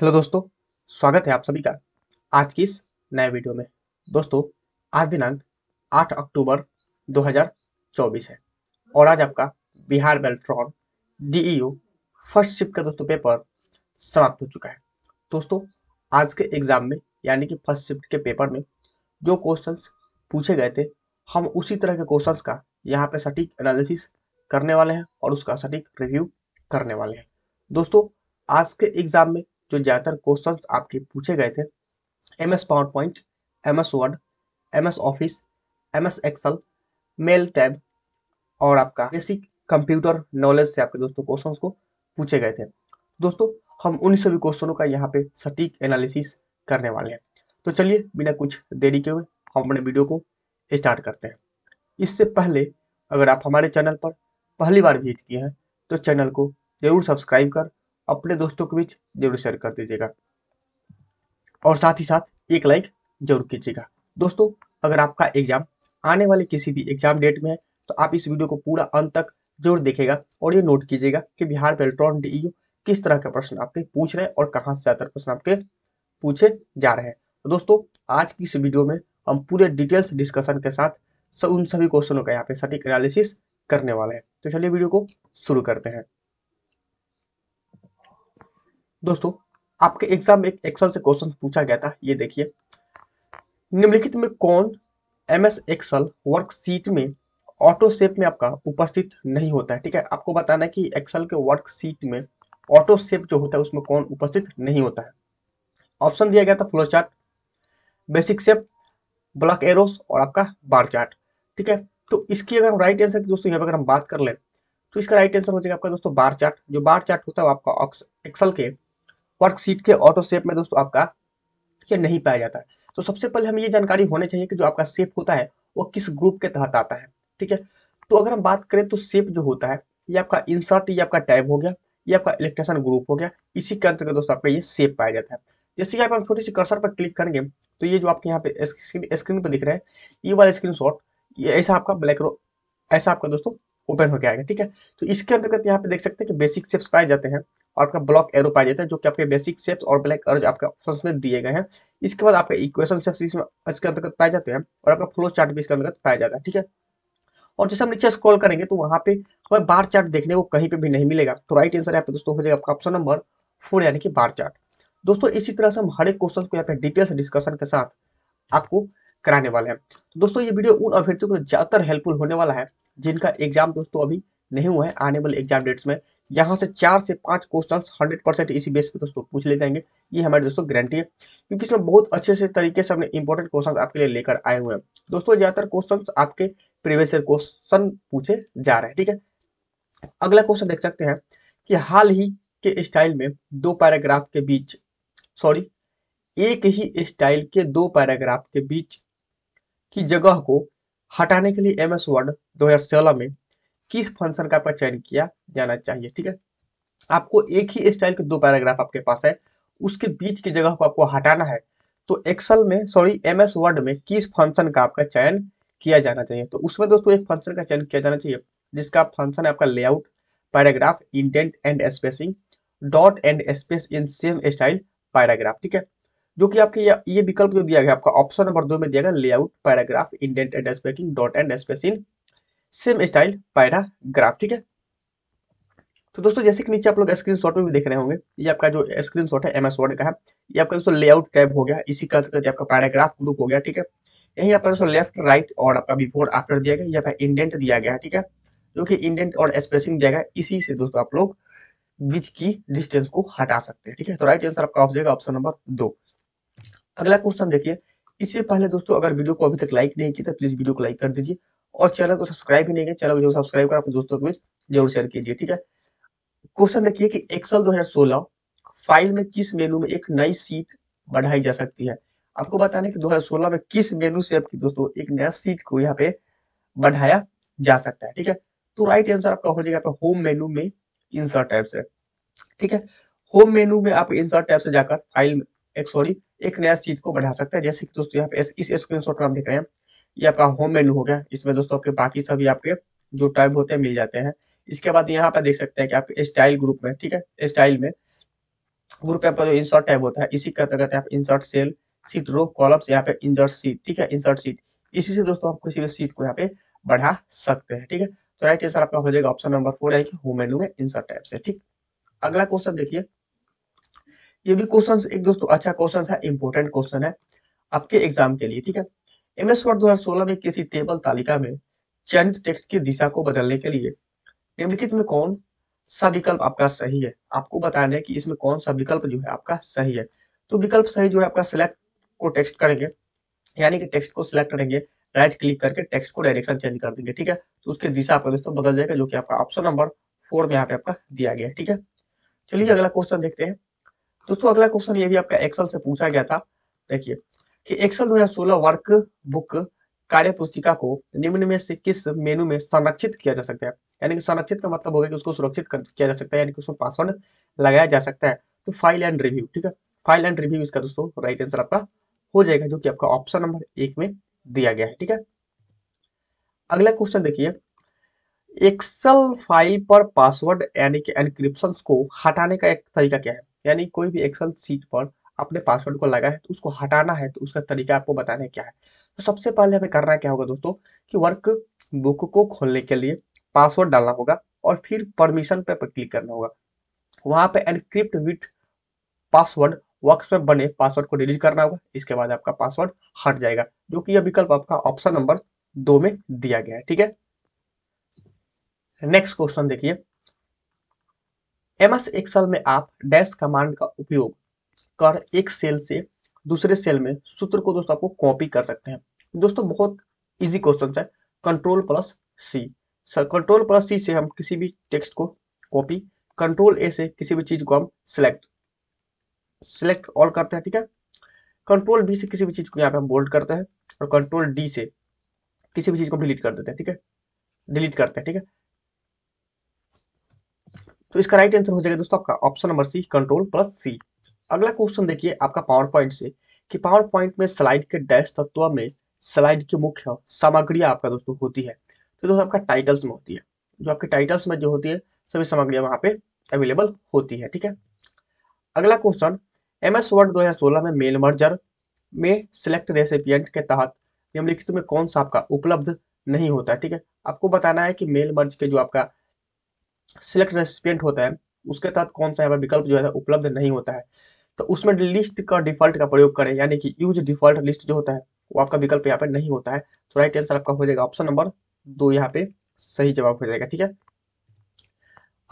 hello दोस्तों स्वागत है आप सभी का आज की इस नए वीडियो में दोस्तों आज दिनांक 8 अक्टूबर 2024 है और आज आपका Bihar Beltron DEU e first shift का दोस्तों पेपर समाप्त हो चुका है दोस्तों आज के एग्ज़ाम में यानी कि फर्स्ट शिफ्ट के पेपर में जो क्वेश्चंस पूछे गए थे हम उसी तरह के क्वेश्चंस का यहाँ पे सटीक एनालिसिस करने वाले हैं और उसका सटीक रिव्यू करने वाले हैं दोस्तों आज के एग्ज़ाम में जो ज़्यादातर क्वेश्चन आपके पूछे गए थे M S PowerPoint M S Word M S Office M S Excel mail tab और आपका बेसिक कंप्यूटर नॉलेज से आपके दोस्तों क्वेश्चन को पूछे गए थे दोस्तों हम उन सभी क्वेश्चनों का यहाँ पे सटीक एनालिसिस करने वाले हैं तो चलिए बिना कुछ देरी के हुए हम अपने वीडियो को स्टार्ट करते हैं इससे पहले अगर आप हमारे चैनल पर पहली बार विजिट किए हैं तो चैनल को ज़रूर सब्सक्राइब कर अपने दोस्तों के बीच जरूर शेयर कर दीजिएगा और साथ ही साथ एक लाइक जरूर कीजिएगा दोस्तों अगर आपका एग्जाम आने वाले किसी भी एग्जाम डेट में है तो आप इस वीडियो को पूरा अंत तक जरूर देखेगा और ये नोट कीजिएगा कि बिहार पेल्ट्रॉन डी e किस तरह के प्रश्न आपके पूछ रहे हैं और कहाँ से ज़्यादातर प्रश्न आपके पूछे जा रहे हैं तो दोस्तों आज की इस वीडियो में हम पूरे डिटेल्स डिस्कशन के साथ उन सभी क्वेश्चनों का यहाँ पे सटीक एनालिसिस करने वाले हैं तो चलिए वीडियो को शुरू करते हैं दोस्तों आपके एग्जाम में एक एक्सल से क्वेश्चन पूछा गया था ये देखिए निम्नलिखित में कौन एम एस एक्सल वर्कशीट में ऑटो सेप में आपका उपस्थित नहीं होता है ठीक है आपको बताना है कि एक्सल के वर्कशीट में ऑटो सेप जो होता है उसमें कौन उपस्थित नहीं होता है ऑप्शन दिया गया था flow chart basic shape block arrows और आपका बार चार्ट ठीक है तो इसकी अगर हम राइट आंसर की दोस्तों यहाँ पर अगर हम बात कर लें तो इसका राइट आंसर हो जाएगा आपका दोस्तों बार चार्ट जो बार चार्ट होता है वो आपका एक्सल के वर्कशीट के ऑटो सेप में दोस्तों आपका ये नहीं पाया जाता है तो सबसे पहले हमें ये जानकारी होनी चाहिए कि जो आपका सेप होता है वो किस ग्रुप के तहत आता है ठीक है तो अगर हम बात करें तो सेप जो होता है ये आपका इंसर्ट ये आपका टैब हो गया ये आपका इलेक्ट्रेशन ग्रुप हो गया इसी के अंतर्गत दोस्तों आपका ये सेप पाया जाता है जैसे कि आप हम छोटी सी कर्सर पर क्लिक करेंगे तो ये जो आपके यहाँ पे स्क्रीन पर दिख रहे हैं ये वाला स्क्रीन शॉट ये ऐसा आपका ब्लैक रो ऐसा आपका दोस्तों ओपन होकर आएगा ठीक है तो इसके अंतर्गत यहाँ पे देख सकते हैं कि बेसिक सेप्स पाए जाते हैं और आपका ब्लॉक एरो पाया जाता है जो कि आपके बेसिक सेप्स और ब्लैक अर्ज आपके ऑप्शन में दिए गए हैं इसके बाद आपके इक्वेशन सेप्स भी इसमें इसके अंतर्गत पाए जाते हैं और आपका फ्लो चार्ट भी इसके अंतर्गत पाया जाता है ठीक है और जैसे हम नीचे स्क्रॉल करेंगे तो वहाँ पे हमें बार चार्ट देखने को कहीं पे भी नहीं मिलेगा तो राइट आंसर यहाँ पे दोस्तों हो जाएगा आपका ऑप्शन नंबर फोर यानी कि बार चार्ट दोस्तों इसी तरह से हम हर एक क्वेश्चन को यहाँ पे डिटेल्स डिस्कशन के साथ आपको कराने वाले हैं तो दोस्तों ये वीडियो उन अभ्यर्थियों के लिए ज़्यादातर हेल्पफुल होने वाला है जिनका एग्जाम दोस्तों अभी नहीं हुआ है आने वाले एग्जाम डेट्स में यहाँ से चार से पांच क्वेश्चन हंड्रेड परसेंट इसी बेस पे दोस्तों पूछ ले जाएंगे ये हमारे दोस्तों गारंटी है क्योंकि इसमें बहुत अच्छे से तरीके से हमने इंपॉर्टेंट क्वेश्चन आपके लिए लेकर आए हुए हैं दोस्तों ज़्यादातर क्वेश्चन आपके प्रीवियस ईयर क्वेश्चन पूछे जा रहे हैं ठीक है अगला क्वेश्चन देख सकते हैं कि हाल ही के स्टाइल में दो पैराग्राफ के बीच सॉरी एक ही स्टाइल के दो पैराग्राफ के बीच की जगह को हटाने के लिए एम एस वर्ड दो में किस फंक्शन का आपका चयन किया जाना चाहिए ठीक है आपको एक ही स्टाइल के दो पैराग्राफ आपके पास है उसके बीच की जगह को आपको हटाना है तो एक्सल में सॉरी एम एस वर्ड में किस फंक्शन का आपका चयन किया जाना चाहिए तो उसमें दोस्तों एक फंक्शन का चयन किया जाना चाहिए जिसका फंक्शन है आपका layout paragraph indent and spacing dot and space in same style paragraph ठीक है जो कि आपके ये विकल्प जो दिया गया आपका ऑप्शन नंबर दो में दिया गया layout paragraph indent and spacing dot and space in same style paragraph ठीक है तो दोस्तों जैसे कि नीचे आप लोग स्क्रीन शॉट में भी देख रहे होंगे ये आपका जो स्क्रीन शॉट है एम एस वर्ड का है ये आपका दोस्तों लेआउट टैब हो गया इसी का आपका पैराग्राफ ग्रुप हो गया ठीक है यही आपका दोस्तों लेफ्ट राइट और आपका बिफोर आफ्टर दिया गया यहाँ पे इंडेंट दिया गया ठीक है जो कि इंडेंट और स्पेसिंग दिया गया इसी से दोस्तों आप लोग बीच की डिस्टेंस को हटा सकते हैं ठीक है तो राइट आंसर आपका ऑप्शन जाएगा ऑप्शन नंबर दो अगला क्वेश्चन देखिए इससे पहले दोस्तों अगर वीडियो को अभी तक लाइक नहीं किया तो प्लीज वीडियो को लाइक कर दीजिए और चैनल को सब्सक्राइब ही नहीं किया चैनल को सब्सक्राइब कर अपने दोस्तों के बीच जरूर शेयर कीजिए ठीक है क्वेश्चन देखिए कि एक्सल 2016 फाइल में किस मेनू में एक नई सीट बढ़ाई जा सकती है आपको बताने कि 2016 में किस मेनू से आपकी दोस्तों एक नया सीट को यहाँ पे बढ़ाया जा सकता है ठीक है तो राइट आंसर आपका हो जाएगा होम मेनू में इंसर्ट टैब से ठीक है होम मेनू में आप इंसर्ट टैब से जाकर फाइल एक सॉरी एक नया सीट को बढ़ा सकते हैं जैसे कि दोस्तों यहाँ पे इस स्क्रीनशॉट में आप देख रहे हैं ये आपका होम मेनू हो गया इसमें दोस्तों आपके बाकी सभी आपके जो टाइप होते हैं मिल जाते हैं इसके बाद यहाँ पर देख सकते हैं कि आपके स्टाइल ग्रुप में ठीक है स्टाइल में ग्रुप में आपका जो इंसर्ट टाइप होता है इसी का कहते हैं आप insert cell sheet row columns यहाँ पे इंसर्ट सीट ठीक है इंसर्ट सीट इसी से दोस्तों आप किसी भी सीट को यहाँ पे बढ़ा सकते हैं ठीक है तो राइट आंसर आपका हो जाएगा ऑप्शन नंबर फोर यानी कि होम मेनू में इंसर्ट टाइप से ठीक अगला क्वेश्चन देखिए ये भी क्वेश्चन एक दोस्तों अच्छा क्वेश्चन है इंपोर्टेंट क्वेश्चन है आपके एग्जाम के लिए ठीक है एमएस वर्ड 2016 में किसी टेबल तालिका में चयनित टेक्स्ट की दिशा को बदलने के लिए निम्नलिखित में कौन सा विकल्प आपका सही है आपको बताना है कि इसमें कौन सा विकल्प जो है आपका सही है तो विकल्प सही जो है आपका सिलेक्ट को टेक्स्ट करेंगे यानी कि टेक्स्ट को सिलेक्ट करेंगे राइट क्लिक करके टेक्स्ट को डायरेक्शन चेंज कर देंगे ठीक है तो उसकी दिशा आपका दोस्तों बदल जाएगा जो कि आपका ऑप्शन नंबर फोर में यहाँ पे आपका दिया गया है ठीक है चलिए अगला क्वेश्चन देखते हैं दोस्तों अगला क्वेश्चन ये भी आपका एक्सल से पूछा गया था देखिए कि एक्सेल 2016 वर्क बुक कार्य पुस्तिका को निम्न में से किस मेनू में संरक्षित किया जा सकता है यानी कि संरक्षित का मतलब होगा कि उसको सुरक्षित कर, किया जा सकता है यानी कि उसमें पासवर्ड लगाया जा सकता है तो फाइल एंड रिव्यू ठीक है फाइल एंड रिव्यू इसका दोस्तों राइट आंसर आपका हो जाएगा जो कि आपका ऑप्शन नंबर एक में दिया गया है ठीक है अगला क्वेश्चन देखिए एक्सेल फाइल पर पासवर्ड यानी कि एनक्रिप्शन को हटाने का एक तरीका क्या है यानी कोई भी एक्सेल सीट पर अपने पासवर्ड को लगा है तो उसको हटाना है तो उसका तरीका आपको बताना क्या है तो सबसे पहले हमें करना क्या होगा दोस्तों कि वर्क बुक को खोलने के लिए पासवर्ड डालना होगा और फिर परमिशन पे क्लिक करना होगा वहां पे एनक्रिप्ट विथ पासवर्ड वर्क्स में बने पासवर्ड को डिलीट करना होगा इसके बाद आपका पासवर्ड हट जाएगा जो कि यह विकल्प आपका ऑप्शन नंबर दो में दिया गया है ठीक है नेक्स्ट क्वेश्चन देखिए एमएस एक्सल में आप डैश कमांड का उपयोग कर एक सेल से दूसरे सेल में सूत्र को दोस्तों आपको कॉपी कर सकते हैं दोस्तों बहुत इजी क्वेश्चन है control plus C control plus C से हम किसी भी टेक्स्ट को कॉपी कंट्रोल ए से किसी भी चीज को हम सिलेक्ट सिलेक्ट ऑल करते हैं ठीक है कंट्रोल बी से किसी भी चीज को यहाँ पे हम बोल्ड करते हैं और कंट्रोल डी से किसी भी चीज को डिलीट कर देते हैं ठीक है डिलीट करते हैं ठीक है तो इसका राइट आंसर हो जाएगा दोस्तों आपका option number C control plus C अगला क्वेश्चन देखिए आपका पावर पॉइंट से कि पावर पॉइंट में स्लाइड के डैश तत्व में स्लाइड की मुख्य सामग्री आपका दोस्तों होती है तो दोस्तों आपका टाइटल्स में होती है जो आपके टाइटल्स में जो होती है सभी सामग्रियां वहां पे अवेलेबल होती है ठीक है अगला क्वेश्चन एम एस वर्ड दो में मेल मर्जर में सिलेक्ट रेसिपियंट के तहत निम्नलिखित में कौन सा आपका उपलब्ध नहीं होता है ठीक है आपको बताना है कि मेल मर्ज के जो आपका सिलेक्ट रेसिपियंट होता है उसके तहत कौन सा यहाँ पर विकल्प जो है उपलब्ध नहीं होता है तो उसमें लिस्ट का डिफॉल्ट का प्रयोग करें यानी कि यूज डिफॉल्ट लिस्ट जो होता है वो आपका विकल्प यहाँ पे नहीं होता है तो राइट आंसर आपका हो जाएगा ऑप्शन नंबर दो यहाँ पे सही जवाब हो जाएगा ठीक है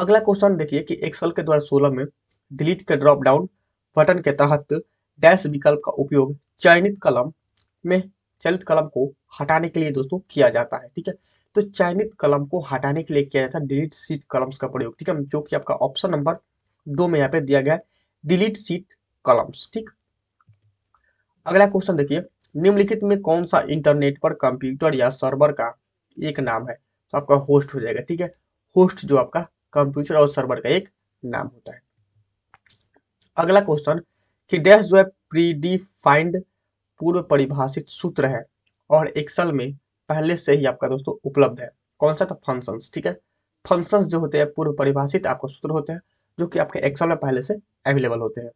अगला क्वेश्चन देखिए कि एक्सल के द्वारा सोलह में डिलीट के ड्रॉप डाउन बटन के तहत डैश विकल्प का उपयोग चयनित कलम में चयनित कलम को हटाने के लिए दोस्तों किया जाता है ठीक है तो चयनित कलम को हटाने के लिए किया जाता है डिलीट सीट कलम्स का प्रयोग ठीक है जो कि आपका ऑप्शन नंबर दो में यहाँ पे दिया गया है डिलीट सीट कॉलम्स ठीक अगला क्वेश्चन देखिए निम्नलिखित में कौन सा इंटरनेट पर कंप्यूटर या सर्वर का एक नाम है तो आपका होस्ट हो जाएगा ठीक है होस्ट जो आपका कंप्यूटर और सर्वर का एक नाम होता है अगला क्वेश्चन कि डैश जो है प्रीडिफाइंड पूर्व परिभाषित सूत्र है और एक्सल में पहले से ही आपका दोस्तों उपलब्ध है कौन सा था फंक्शंस ठीक है फंक्शंस जो होते हैं पूर्व परिभाषित आपका सूत्र होते हैं जो कि आपके एक्सल में पहले से अवेलेबल होते हैं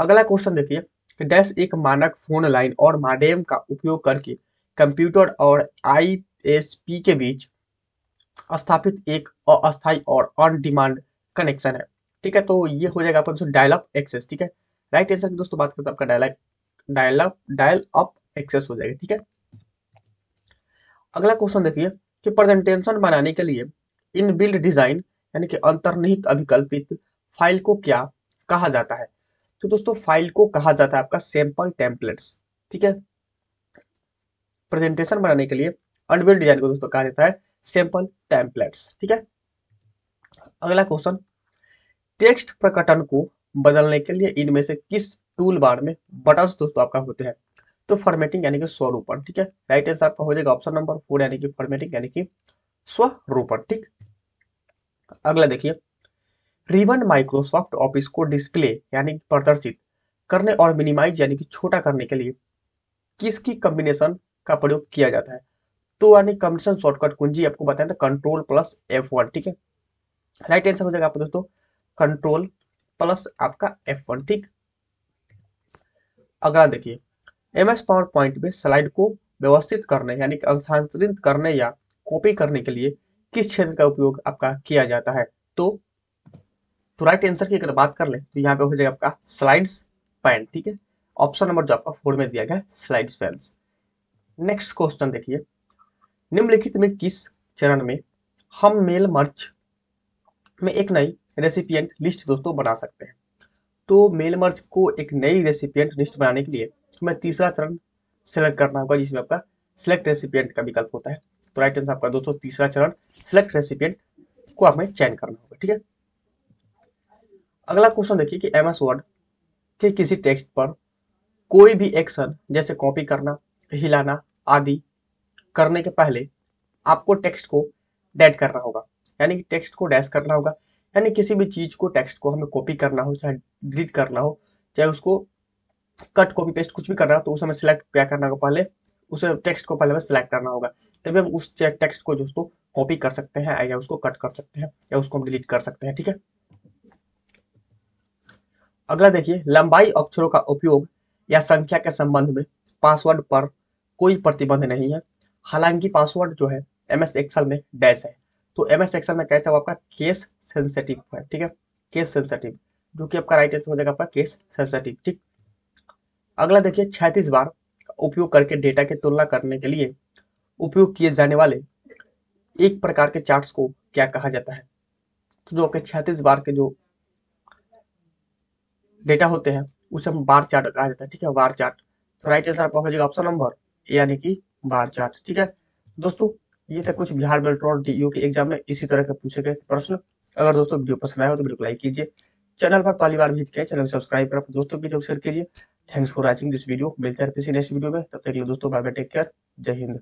अगला क्वेश्चन देखिए कि डैश एक मानक फोन लाइन और माडेम का उपयोग करके कंप्यूटर और आईएसपी के बीच स्थापित एक अस्थायी और ऑन डिमांड कनेक्शन है ठीक है तो ये हो जाएगा अपन डायल अप एक्सेस ठीक है राइट आंसर की दोस्तों बात करते तो आपका dial dial up dial up access हो जाएगा ठीक है अगला क्वेश्चन देखिए कि प्रेजेंटेशन बनाने के लिए इन बिल्ड डिजाइन यानी कि अंतर्निहित अभिकल्पित फाइल को क्या कहा जाता है तो दोस्तों फाइल को कहा जाता है आपका सैंपल टेम्पलेट्स ठीक है प्रेजेंटेशन बनाने के लिए अनबिल्ड डिजाइन को दोस्तों कहा जाता है सैंपल टेम्पलेट्स ठीक है अगला क्वेश्चन टेक्स्ट प्रकटन को बदलने के लिए इनमें से किस टूल बार में बटन दोस्तों आपका होते हैं तो फॉर्मेटिंग यानी कि स्वरूपण ठीक है राइट आंसर आपका हो जाएगा ऑप्शन नंबर फोर यानी कि फॉर्मेटिंग यानी कि स्वरूपण ठीक अगला देखिए रिबन माइक्रोसॉफ्ट ऑफिस को डिस्प्ले यानी प्रदर्शित करने और मिनिमाइज यानी कि छोटा करने के लिए किसकी कम्बिनेशन का प्रयोग किया जाता है तो यानी कम्बिनेशन शॉर्टकट कुंजी आपको बताया तो कंट्रोल प्लस एफ वन ठीक है राइट आंसर हो जाएगा आपको दोस्तों कंट्रोल प्लस आपका एफ वन ठीक अगला देखिए एम एस पावर पॉइंट में स्लाइड को व्यवस्थित करने यानी कि अंशांतरित करने या कॉपी करने के लिए किस क्षेत्र का उपयोग आपका किया जाता है तो तो राइट आंसर की अगर बात कर ले तो यहाँ पे हो जाएगा आपका स्लाइड्स पैन ठीक है ऑप्शन नंबर जो आपका फोर में दिया गया स्लाइड्स पैन नेक्स्ट क्वेश्चन देखिए निम्नलिखित में किस चरण में हम मेल मर्च में एक नई रेसिपिएंट लिस्ट दोस्तों बना सकते हैं तो मेल मर्च को एक नई रेसिपियंट लिस्ट बनाने के लिए हमें तीसरा चरण सेलेक्ट करना होगा जिसमें आपका सेलेक्ट रेसिपियंट का विकल्प होता है तो राइट आंसर आपका दोस्तों तीसरा चरण सिलेक्ट रेसिपियंट को हमें चयन करना होगा ठीक है अगला क्वेश्चन देखिए कि एम एस वर्ड के किसी टेक्स्ट पर कोई भी एक्शन जैसे कॉपी करना हिलाना आदि करने के पहले आपको टेक्स्ट को डेड करना होगा यानी कि टेक्स्ट को डैश करना होगा यानी किसी भी चीज़ को टेक्स्ट को हमें कॉपी करना हो चाहे डिलीट करना हो चाहे उसको कट कॉपी पेस्ट कुछ भी करना हो तो उस समय सिलेक्ट क्या करना होगा पहले उस टेक्स्ट को पहले सिलेक्ट करना होगा तभी हम उस टेक्स्ट को जो कॉपी कर सकते हैं या उसको कट कर सकते हैं या उसको हम डिलीट कर सकते हैं ठीक है अगला देखिए लंबाई अक्षरों का उपयोग या संख्या के संबंध में पासवर्ड पर कोई प्रतिबंध नहीं है हालांकि पासवर्ड जो है एमएस एस एक्सल में डैश है तो एमएस एस एक्सल में कैसे आपका केस सेंसेटिव है ठीक है केस सेंसेटिव जो कि आपका राइट आंसर हो जाएगा आपका केस सेंसेटिव ठीक अगला देखिए छैतीस बार उपयोग करके डेटा की तुलना करने के लिए उपयोग किए जाने वाले एक प्रकार के चार्ट्स को क्या कहा जाता है तो जो आपके छियातीस बार के जो डेटा होते हैं उसे हम बार चार्ट कहा जाता है ठीक है बार चार्ट तो राइट आंसर आपका हो जाएगा ऑप्शन नंबर यानी कि बार चार्ट ठीक है दोस्तों ये था कुछ बिहार मेट्रोल डीयू के एग्जाम में इसी तरह के पूछे गए प्रश्न अगर दोस्तों वीडियो पसंद आया हो तो बिल्कुल लाइक कीजिए चैनल पर पहली बार विजिट किया चैनल सब्सक्राइब कर दोस्तों की जब शेयर कीजिए thanks for watching this video मिलते हैं किसी नेक्स्ट वीडियो में तब तक लिए दोस्तों बाय बाय टेक केयर जय हिंद